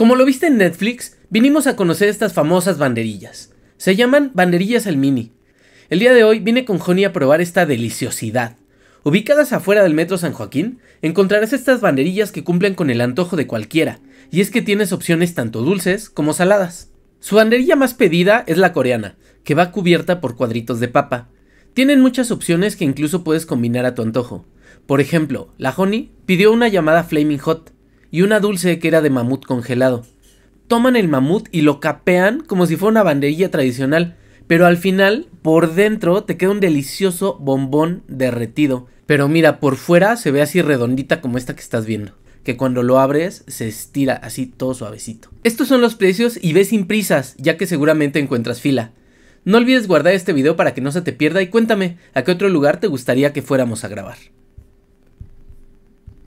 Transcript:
Como lo viste en Netflix, vinimos a conocer estas famosas banderillas. Se llaman banderillas al mini. El día de hoy vine con Joni a probar esta deliciosidad. Ubicadas afuera del Metro San Joaquín, encontrarás estas banderillas que cumplen con el antojo de cualquiera, y es que tienes opciones tanto dulces como saladas. Su banderilla más pedida es la coreana, que va cubierta por cuadritos de papa. Tienen muchas opciones que incluso puedes combinar a tu antojo. Por ejemplo, la Honey pidió una llamada Flaming Hot, y una dulce que era de mamut congelado. Toman el mamut y lo capean como si fuera una banderilla tradicional, pero al final, por dentro, te queda un delicioso bombón derretido. Pero mira, por fuera se ve así redondita como esta que estás viendo que cuando lo abres se estira así todo suavecito. Estos son los precios y ve sin prisas, ya que seguramente encuentras fila. No olvides guardar este video para que no se te pierda y cuéntame a qué otro lugar te gustaría que fuéramos a grabar.